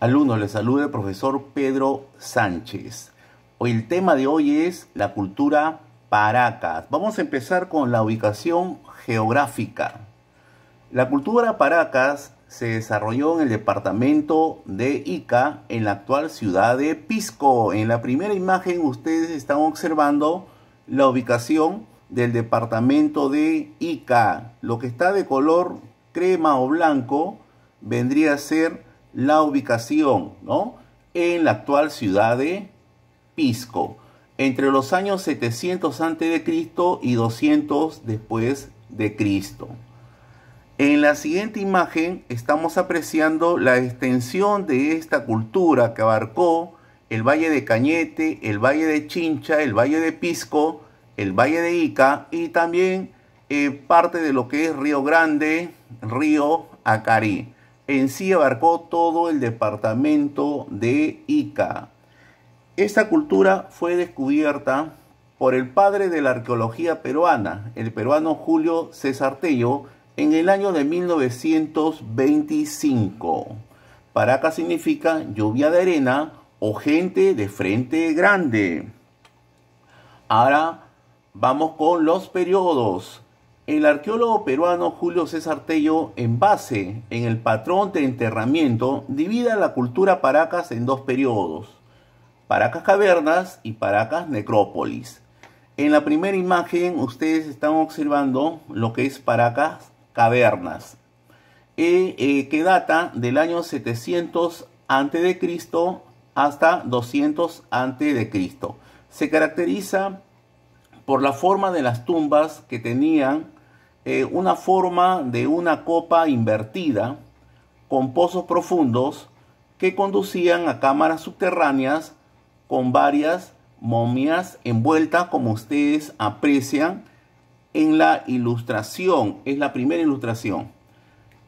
Alumnos, les saluda el profesor Pedro Sánchez. Hoy el tema de hoy es la cultura Paracas. Vamos a empezar con la ubicación geográfica. La cultura Paracas se desarrolló en el departamento de Ica, en la actual ciudad de Pisco. En la primera imagen ustedes están observando la ubicación del departamento de Ica. Lo que está de color crema o blanco vendría a ser la ubicación, En la actual ciudad de Pisco, entre los años 700 a.C. y 200 después de Cristo. En la siguiente imagen estamos apreciando la extensión de esta cultura que abarcó el Valle de Cañete, el Valle de Chincha, el Valle de Pisco, el Valle de Ica y también eh, parte de lo que es Río Grande, Río Acarí en sí abarcó todo el departamento de Ica. Esta cultura fue descubierta por el padre de la arqueología peruana, el peruano Julio César Tello, en el año de 1925. Paraca significa lluvia de arena o gente de frente grande. Ahora vamos con los periodos. El arqueólogo peruano Julio César Tello, en base en el patrón de enterramiento, divide la cultura Paracas en dos periodos, Paracas Cavernas y Paracas Necrópolis. En la primera imagen ustedes están observando lo que es Paracas Cavernas, eh, eh, que data del año 700 a.C. hasta 200 a.C. Se caracteriza por la forma de las tumbas que tenían eh, una forma de una copa invertida con pozos profundos que conducían a cámaras subterráneas con varias momias envueltas como ustedes aprecian en la ilustración. Es la primera ilustración.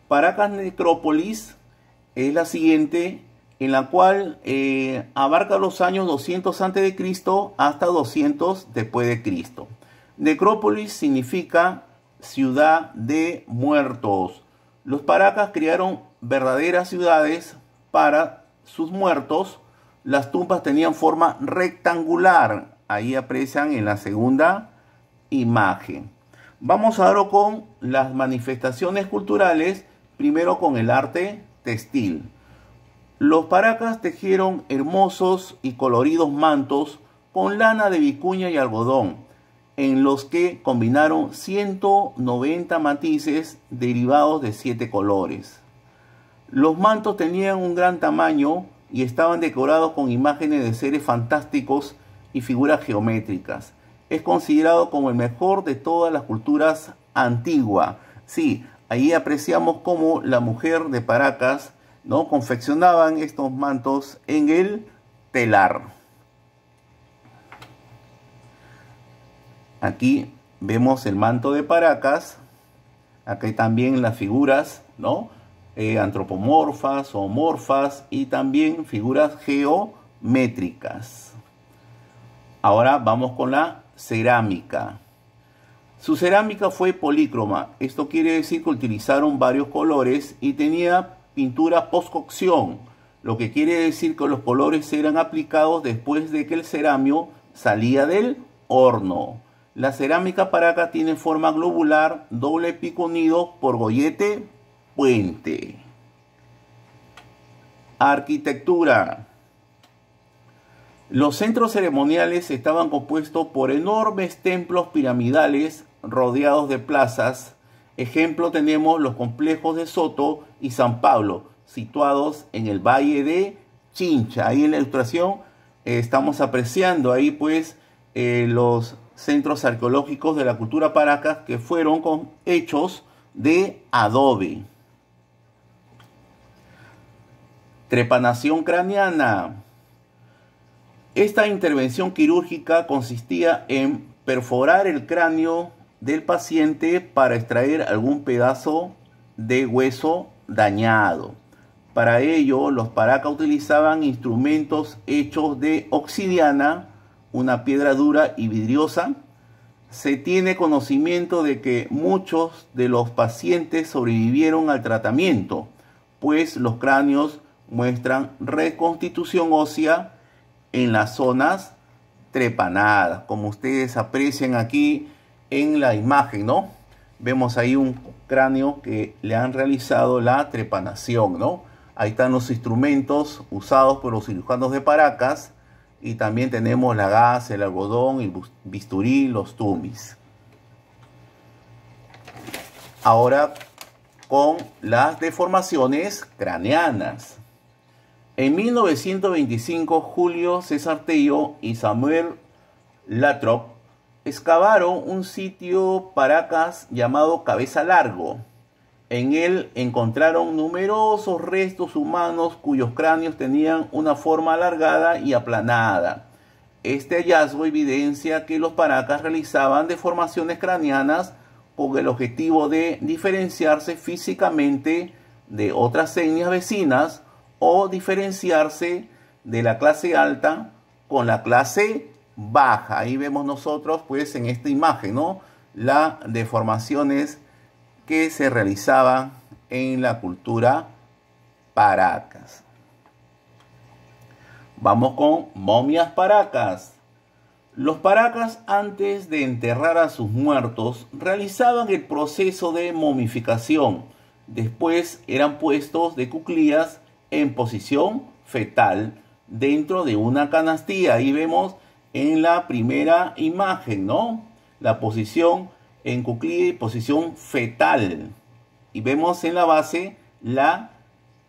Paracas Necrópolis es la siguiente en la cual eh, abarca los años 200 a.C. hasta 200 después de Cristo. Necrópolis significa ciudad de muertos. Los paracas crearon verdaderas ciudades para sus muertos. Las tumbas tenían forma rectangular. Ahí aprecian en la segunda imagen. Vamos ahora con las manifestaciones culturales, primero con el arte textil. Los paracas tejieron hermosos y coloridos mantos con lana de vicuña y algodón en los que combinaron 190 matices derivados de 7 colores. Los mantos tenían un gran tamaño y estaban decorados con imágenes de seres fantásticos y figuras geométricas. Es considerado como el mejor de todas las culturas antiguas. Sí, ahí apreciamos cómo la mujer de Paracas ¿no? confeccionaban estos mantos en el telar. Aquí vemos el manto de Paracas. Aquí también las figuras, ¿no? Eh, antropomorfas o morfas y también figuras geométricas. Ahora vamos con la cerámica. Su cerámica fue polícroma, esto quiere decir que utilizaron varios colores y tenía pintura postcocción, lo que quiere decir que los colores eran aplicados después de que el ceramio salía del horno. La cerámica paraca tiene forma globular, doble pico unido por gollete, puente. Arquitectura. Los centros ceremoniales estaban compuestos por enormes templos piramidales rodeados de plazas. Ejemplo tenemos los complejos de Soto y San Pablo, situados en el valle de Chincha. Ahí en la ilustración eh, estamos apreciando ahí pues eh, los centros arqueológicos de la cultura Paracas que fueron con hechos de adobe. Trepanación craneana. Esta intervención quirúrgica consistía en perforar el cráneo del paciente para extraer algún pedazo de hueso dañado. Para ello, los paracas utilizaban instrumentos hechos de obsidiana, una piedra dura y vidriosa, se tiene conocimiento de que muchos de los pacientes sobrevivieron al tratamiento, pues los cráneos muestran reconstitución ósea en las zonas trepanadas, como ustedes aprecian aquí en la imagen, ¿no? Vemos ahí un cráneo que le han realizado la trepanación, ¿no? Ahí están los instrumentos usados por los cirujanos de Paracas y también tenemos la gas, el algodón, el bisturí, los tumis. Ahora con las deformaciones craneanas. En 1925, Julio César Tello y Samuel Latrop excavaron un sitio Paracas llamado Cabeza Largo, en él encontraron numerosos restos humanos cuyos cráneos tenían una forma alargada y aplanada. Este hallazgo evidencia que los paracas realizaban deformaciones craneanas con el objetivo de diferenciarse físicamente de otras etnias vecinas o diferenciarse de la clase alta con la clase baja. Ahí vemos nosotros, pues, en esta imagen, ¿no? Las deformaciones que se realizaba en la cultura paracas. Vamos con momias paracas. Los paracas antes de enterrar a sus muertos realizaban el proceso de momificación. Después eran puestos de cuclillas en posición fetal dentro de una canastilla. Ahí vemos en la primera imagen, ¿no? La posición en cuclilla y posición fetal. Y vemos en la base la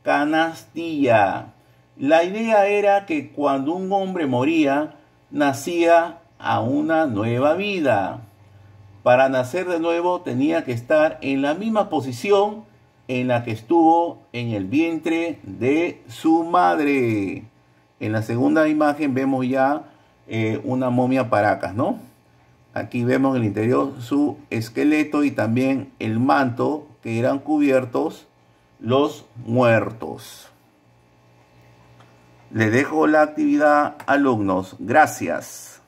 canastilla. La idea era que cuando un hombre moría, nacía a una nueva vida. Para nacer de nuevo tenía que estar en la misma posición en la que estuvo en el vientre de su madre. En la segunda imagen vemos ya eh, una momia paracas, ¿no? Aquí vemos en el interior su esqueleto y también el manto que eran cubiertos los muertos. Le dejo la actividad, alumnos. Gracias.